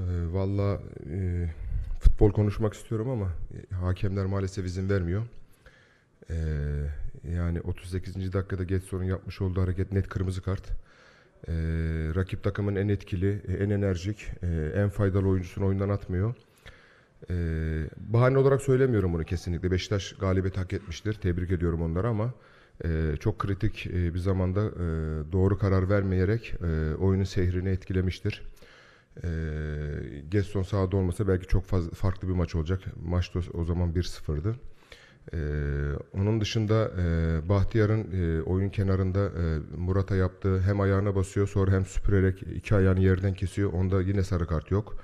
Ee, valla e, futbol konuşmak istiyorum ama e, hakemler maalesef izin vermiyor. Ee, yani 38. dakikada Getson'un yapmış olduğu hareket net kırmızı kart. Ee, rakip takımın en etkili, e, en enerjik, e, en faydalı oyuncusunu oyundan atmıyor. Ee, bahane olarak söylemiyorum bunu kesinlikle. Beşiktaş galibiyet hak etmiştir. Tebrik ediyorum onları ama e, çok kritik e, bir zamanda e, doğru karar vermeyerek e, oyunun seyrini etkilemiştir. E, Gaston sahada olmasa belki çok fazla, farklı bir maç olacak. Maç da o zaman 1-0'dı. E, ee, onun dışında e, Bahtiyar'ın e, oyun kenarında e, Murat'a yaptığı hem ayağına basıyor sonra hem süpürerek iki ayağını yerden kesiyor. Onda yine sarı kart yok.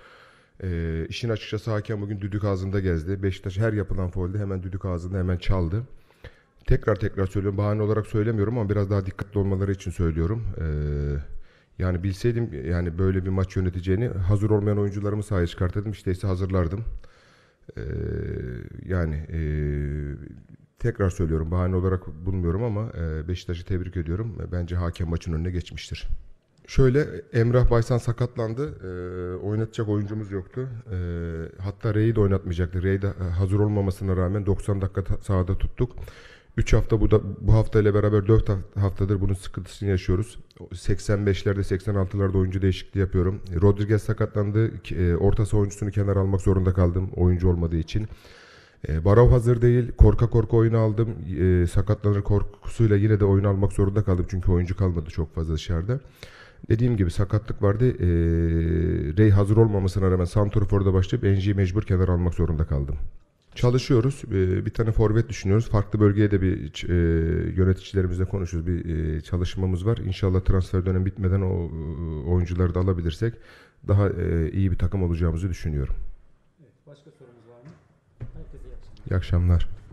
E, işin açıkçası hakem bugün düdük ağzında gezdi. Beşiktaş her yapılan folde hemen düdük ağzında hemen çaldı. Tekrar tekrar söylüyorum. Bahane olarak söylemiyorum ama biraz daha dikkatli olmaları için söylüyorum. Eee yani bilseydim yani böyle bir maç yöneteceğini hazır olmayan oyuncularımı sahaya çıkartırdım. İşteyse hazırlardım. Ee, yani e, tekrar söylüyorum bahane olarak bulmuyorum ama e, Beşiktaş'ı tebrik ediyorum. Bence hakem maçın önüne geçmiştir. Şöyle Emrah Baysan sakatlandı. E, oynatacak oyuncumuz yoktu. Ee, e, hatta Rey'i de oynatmayacaktı. Rey de hazır olmamasına rağmen 90 dakika sahada tuttuk. 3 hafta bu, da, bu hafta ile beraber 4 haftadır bunun sıkıntısını yaşıyoruz. 85'lerde 86'larda oyuncu değişikliği yapıyorum. Rodriguez sakatlandı. E, orta saha oyuncusunu kenara almak zorunda kaldım oyuncu olmadığı için. E, Barov hazır değil. Korka korka oyunu aldım. E, sakatlanır korkusuyla yine de oyun almak zorunda kaldım. Çünkü oyuncu kalmadı çok fazla dışarıda. Dediğim gibi sakatlık vardı. E, Rey hazır olmamasına rağmen Santorfor'da başlayıp Enji'yi mecbur kenara almak zorunda kaldım. Çalışıyoruz. Ee, bir tane forvet düşünüyoruz. Farklı bölgeye de bir e, yöneticilerimizle konuşuyoruz. Bir e, çalışmamız var. İnşallah transfer dönem bitmeden o e, oyuncuları da alabilirsek daha iyi bir takım olacağımızı düşünüyorum. başka sorunuz var mı? Herkese iyi akşamlar. İyi akşamlar.